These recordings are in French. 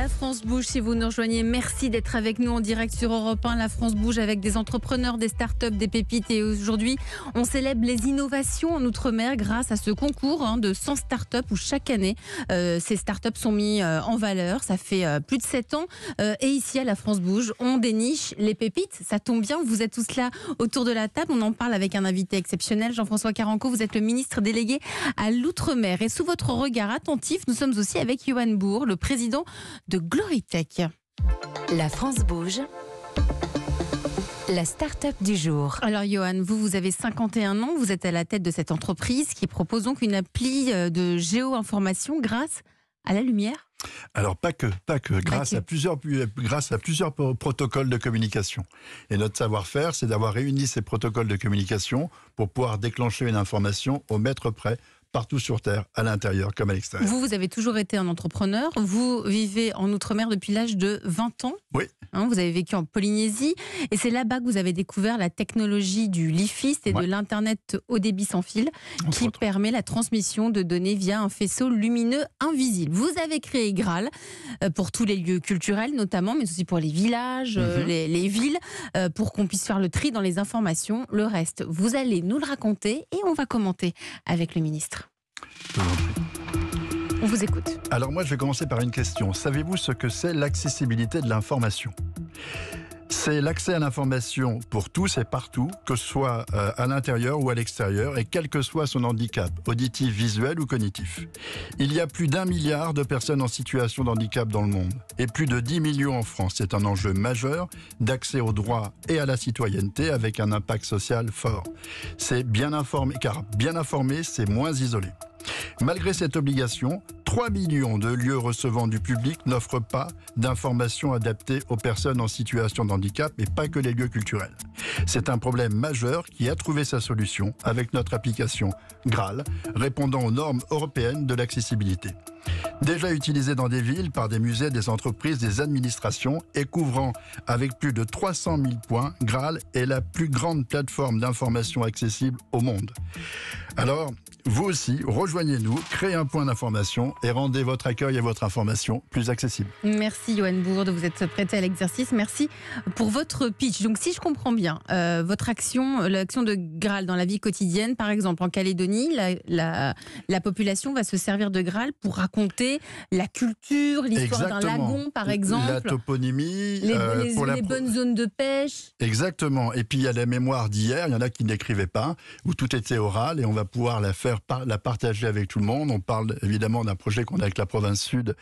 La France bouge, si vous nous rejoignez, merci d'être avec nous en direct sur Europe 1. La France bouge avec des entrepreneurs, des startups, des pépites. Et aujourd'hui, on célèbre les innovations en Outre-mer grâce à ce concours hein, de 100 startups où chaque année, euh, ces ces startups sont mis euh, en valeur. Ça fait euh, plus de 7 ans. et ici, à La France bouge, on déniche les pépites. Ça tombe bien, vous êtes tous là autour de la table. On en parle avec un invité exceptionnel, Jean-François Caranco. Vous êtes le ministre délégué à l'Outre-mer. Et sous votre regard attentif, nous sommes aussi avec Johan Bourg, le président de La France bouge. La start-up du jour. Alors, Johan, vous, vous avez 51 ans, vous êtes à la tête de cette entreprise qui propose donc une appli euh, de géo-information grâce à la lumière alors pas que, pas que, grâce, à plusieurs, grâce à plusieurs protocoles de communication. Et notre savoir-faire, c'est d'avoir réuni ces protocoles de communication pour pouvoir déclencher une information au maître près partout sur Terre, à l'intérieur comme à l'extérieur. Vous, vous avez toujours été un entrepreneur. Vous vivez en Outre-mer depuis l'âge de 20 ans. Oui. Hein, vous avez vécu en Polynésie. Et c'est là-bas que vous avez découvert la technologie du LIFIST et de l'Internet haut débit sans fil qui permet la transmission de données via un faisceau lumineux invisible. Vous avez créé Graal euh, pour tous les lieux culturels notamment, mais aussi pour les villages, euh, mhm. les, les, villes, euh, pour qu'on puisse faire le tri dans les informations. Le reste, vous allez nous le raconter et on va commenter avec le ministre. On vous écoute. Alors moi, je vais commencer par une question. Savez-vous ce que c'est l'accessibilité de l'information c'est l'accès à l'information pour tous et partout, que ce soit euh, à l'intérieur ou à l'extérieur, et quel que soit son handicap, auditif, visuel ou cognitif. Il y a plus d'un milliard de personnes en situation de handicap dans le monde, et plus de 10 millions en France. C'est un enjeu majeur d'accès aux droits et à la citoyenneté avec un impact social fort. C'est bien informé, car bien informé, c'est moins isolé. Malgré cette obligation, 3 millions de lieux recevant du public n'offrent pas d'informations adaptées aux personnes en situation de handicap et pas que les lieux culturels. C'est un problème majeur qui a trouvé sa solution avec notre application Graal, répondant aux normes européennes de l'accessibilité. Déjà utilisé dans des villes, par des musées, des entreprises, des administrations et couvrant avec plus de 300 000 points, Graal est la plus grande plateforme d'information accessible au monde. Alors, vous aussi, rejoignez-nous, créez un point d'information et rendez votre accueil et votre information plus accessible. Merci Johan Bourde, vous êtes prêté à l'exercice. Merci pour votre pitch. Donc si je comprends bien, euh, votre action, l'action de Graal dans la vie quotidienne, par exemple en Calédonie, la, la population va se servir de Graal pour raconter la culture, l'histoire d'un lagon, par exemple. La toponymie. Les, euh, bonnes zones de pêche. Exactement. Et puis, il y a la mémoire d'hier. Il y en a qui n'écrivaient pas, où tout était oral, et on va pouvoir la faire, la partager avec tout le monde. On parle évidemment d'un projet qu'on a avec la province sud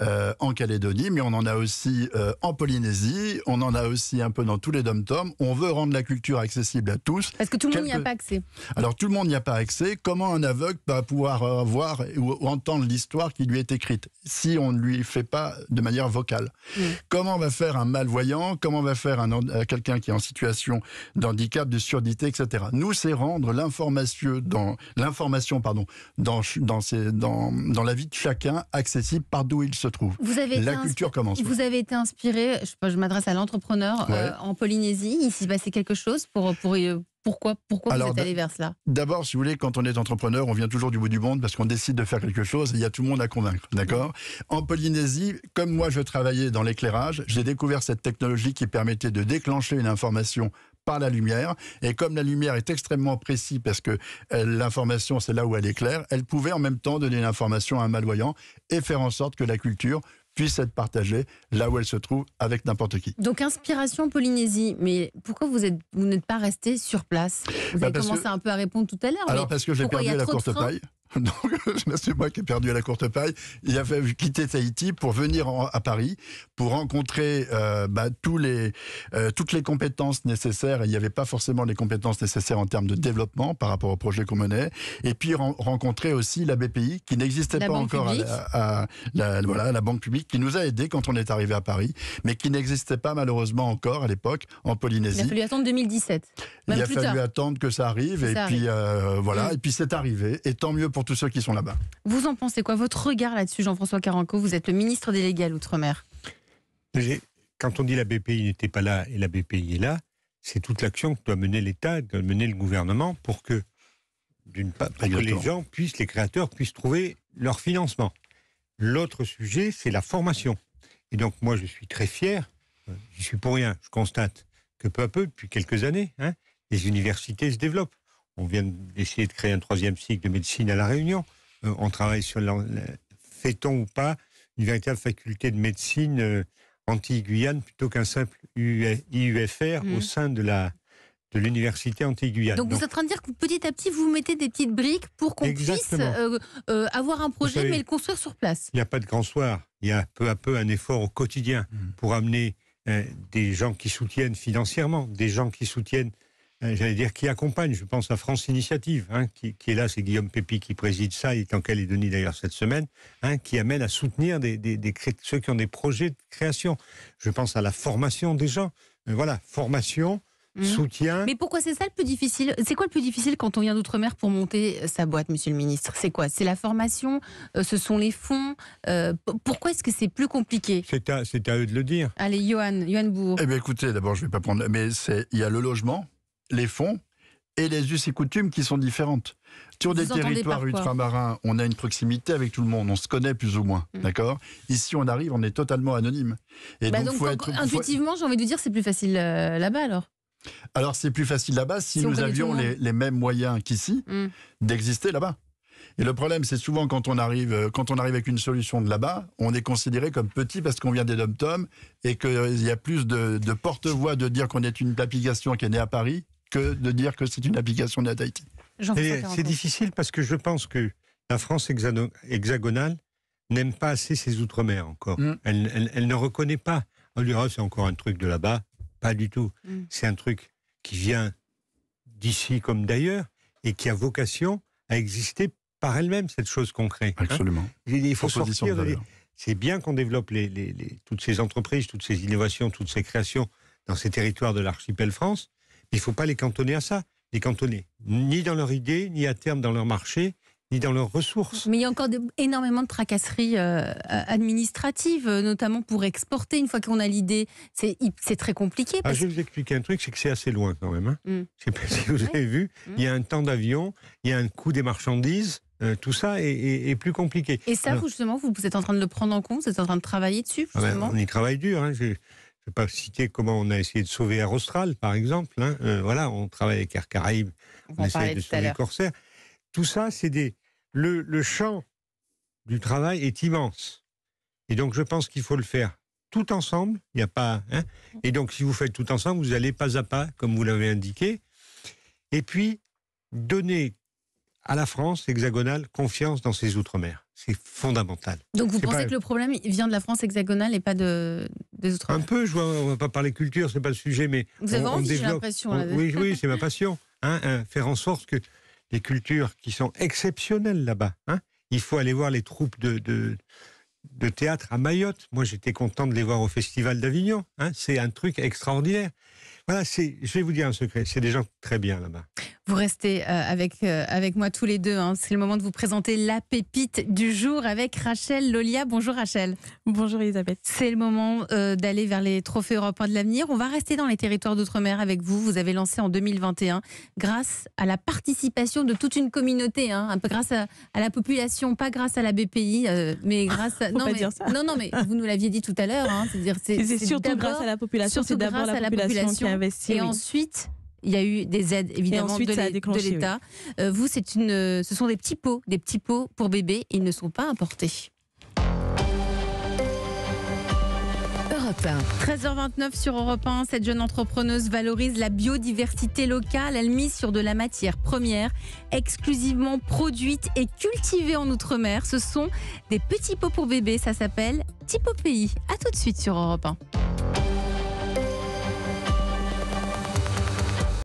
euh, en Calédonie, mais on en a aussi euh, en Polynésie, on en a aussi un peu dans tous les dom-toms. On veut rendre la culture accessible à tous. Parce que tout le monde n'y a pas accès. Alors, tout le monde n'y a pas accès. Comment un aveugle va pouvoir voir ou entendre l'histoire qui lui est écrite, si on ne lui fait pas de manière vocale. Mm. Comment on va faire un malvoyant Comment on va faire un, euh, quelqu'un qui est en situation d'handicap, de surdité, etc. Nous, c'est rendre l'information dans l'information, pardon, dans dans, dans, la vie de chacun accessible par d'où il se trouve. Vous avez la culture commence. Vous avez été inspiré. Je, m'adresse à l'entrepreneur euh, en Polynésie. Il s'est passé quelque chose pour pour euh, pourquoi, pourquoi vous êtes allé vers cela D'abord, si vous voulez, quand on est entrepreneur, on vient toujours du bout du monde parce qu'on décide de faire quelque chose il y a tout le monde à convaincre. D'accord En Polynésie, comme moi je travaillais dans l'éclairage, j'ai découvert cette technologie qui permettait de déclencher une information par la lumière. Et comme la lumière est extrêmement précise parce que euh, l'information, c'est là où elle éclaire, elle pouvait en même temps donner l'information à un malvoyant et faire en sorte que la culture puisse être partagée là où elle se trouve avec n'importe qui. Donc inspiration Polynésie, mais pourquoi vous êtes vous n'êtes pas resté sur place Vous bah, avez commencé un peu à répondre tout à l'heure. Alors parce que j'ai perdu la courte paille. Donc, c'est moi qui ai perdu à la courte paille. Il a fallu quitter Tahiti pour venir à Paris, pour rencontrer euh, bah, tous les, euh, toutes les compétences nécessaires. il n'y avait pas forcément les compétences nécessaires en termes de développement par rapport au projet qu'on menait. Et puis, rencontrer aussi la BPI, qui n'existait pas encore à la, voilà, la Banque publique, qui nous a aidés quand on est arrivé à Paris, mais qui n'existait pas malheureusement encore à l'époque en Polynésie. Il a fallu attendre 2017. il a fallu attendre que ça arrive. Et, puis, et euh, puis, voilà. Mm. Et puis, c'est arrivé. Et tant mieux pour tous ceux qui sont là-bas. Vous en pensez quoi Votre regard là-dessus, Jean-François Caranco, vous êtes le ministre délégué à l'Outre-mer. Quand on dit la BPI n'était pas là et la BPI est là, c'est toute l'action que doit mener l'État, doit mener le gouvernement pour que, part, les gens puissent, les créateurs puissent trouver leur financement. L'autre sujet, c'est la formation. Et donc, moi, je suis très fier. Je suis pour rien. Je constate que peu à peu, depuis quelques années, hein, les universités se développent on vient d'essayer de créer un troisième cycle de médecine à La Réunion. Euh, on travaille sur la, fait-on ou pas une véritable faculté de médecine euh, anti-Guyane plutôt qu'un simple IUFR au mhm. sein de l'université anti-Guyane. Donc, vous êtes en train de dire que petit à petit vous mettez des petites briques pour qu'on puisse euh, avoir un projet mais le construire sur place. Il n'y a pas de grand soir, il y a peu à peu un effort au quotidien mhm. pour amener des gens qui soutiennent financièrement, des gens qui soutiennent euh, j'allais dire, qui accompagne, je pense à France Initiative, hein, qui, est là, c'est Guillaume Pépi qui préside ça, et est Calédonie d'ailleurs cette semaine, hein, qui amène à soutenir des, ceux qui ont des projets de création. Je pense à la formation des gens. Euh, voilà, formation, mhm. soutien. Mais pourquoi c'est ça le plus difficile C'est quoi le plus difficile quand on vient d'outre-mer pour monter euh, sa boîte, monsieur le ministre C'est quoi C'est la formation Ce sont les fonds Pourquoi est-ce que c'est plus compliqué C'est à, à, eux de le dire. Allez, Johan, Johan Bourg. Eh bien, écoutez, d'abord, je ne vais pas prendre. Mais il y a le logement les fonds et les us et coutumes qui sont différentes. Sur des territoires ultramarins, on a une proximité avec tout le monde, on se connaît plus ou moins, mm. d'accord Ici, on arrive, on est totalement anonyme. Et bah intuitivement, j'ai envie de dire, c'est plus facile euh, là-bas alors Alors, c'est plus facile là-bas si, nous avions les, mêmes moyens qu'ici mm. d'exister là-bas. Et le problème, c'est souvent quand on arrive, euh, quand on arrive avec une solution de là-bas, on est considéré comme petit parce qu'on vient des dom et qu'il y a plus de, de porte-voix de dire qu'on est une application qui est née à Paris que de dire que c'est une application de la Tahiti. C'est difficile parce que je pense que la France hexagonale n'aime pas assez ses outre-mer encore. Mm. Elle, ne reconnaît pas. On lui oh, c'est encore un truc de là-bas. Pas du tout. Mm. C'est un truc qui vient d'ici comme d'ailleurs et qui a vocation à exister par elle-même, cette chose concrète. Hein. Absolument. il faut sortir. c'est bien qu'on développe les, toutes ces entreprises, toutes ces innovations, toutes ces créations dans ces territoires de l'archipel France, il ne faut pas les cantonner à ça, les cantonner ni dans leur idée, ni à terme dans leur marché, ni dans leurs ressources. Mais il y a encore énormément de tracasseries euh, administratives, euh, notamment pour exporter. Une fois qu'on a l'idée, c'est très compliqué. Ah, je vais vous expliquer un truc, c'est que c'est assez loin quand même. Je ne sais pas si vous avez vu, mm. il y a un temps d'avion, il y a un coût des marchandises. Euh, tout ça est, plus compliqué. Et ça, justement, vous, êtes en train de le prendre en compte, vous êtes en train de travailler dessus, ah ben, justement. on y travaille dur. Hein. Je ne vais pas citer comment on a essayé de sauver Air Austral, par exemple. Hein. Euh, voilà, on travaille avec Air Caraïbes, on, essaie essaye de sauver Corsair. Tout ça, c'est des. Le, champ du travail est immense. Et donc, je pense qu'il faut le faire tout ensemble. Il n'y a pas. Hein. Et donc, si vous faites tout ensemble, vous allez pas à pas, comme vous l'avez indiqué. Et puis, donner à la France hexagonale confiance dans ses outre-mer. C'est fondamental. Donc vous pensez que le problème vient de la France hexagonale et pas de, des autres Un peu, je on ne va pas parler culture, ce n'est pas le sujet, mais... Vous avez envie, j'ai l'impression. oui, oui, c'est ma passion. Hein, hein, faire en sorte que les cultures qui sont exceptionnelles là-bas, hein, il faut aller voir les troupes de, de théâtre à Mayotte. Moi, j'étais content de les voir au Festival d'Avignon. c'est un truc extraordinaire. Voilà, je vais vous dire un secret, c'est des gens très bien là-bas. Vous restez euh, avec, euh, avec moi tous les deux. Hein. C'est le moment de vous présenter la pépite du jour avec Rachel Lolia. Bonjour Rachel. Bonjour Elisabeth. C'est le moment euh, d'aller vers les trophées européens de l'avenir. On va rester dans les territoires d'outre-mer avec vous. Vous avez lancé en 2021, grâce à la participation de toute une communauté, hein. un peu grâce à, la population, pas grâce à la BPI, mais ah, grâce à. non, pas mais, dire ça. non, non, mais vous nous l'aviez dit tout à l'heure. Hein. c'est, surtout grâce à la population. C'est d'abord la population et ensuite, il y a eu des aides évidemment de l'État. Euh, vous, c'est une, ce sont des petits pots, des petits pots pour bébés. Ils ne sont pas importés. 13h29 sur Europe 1, cette jeune entrepreneuse valorise la biodiversité locale. Elle mise sur de la matière première, exclusivement produite et cultivée en Outre-mer. Ce sont des petits pots pour bébés, ça s'appelle Tipo Pays. A tout de suite sur Europe 1.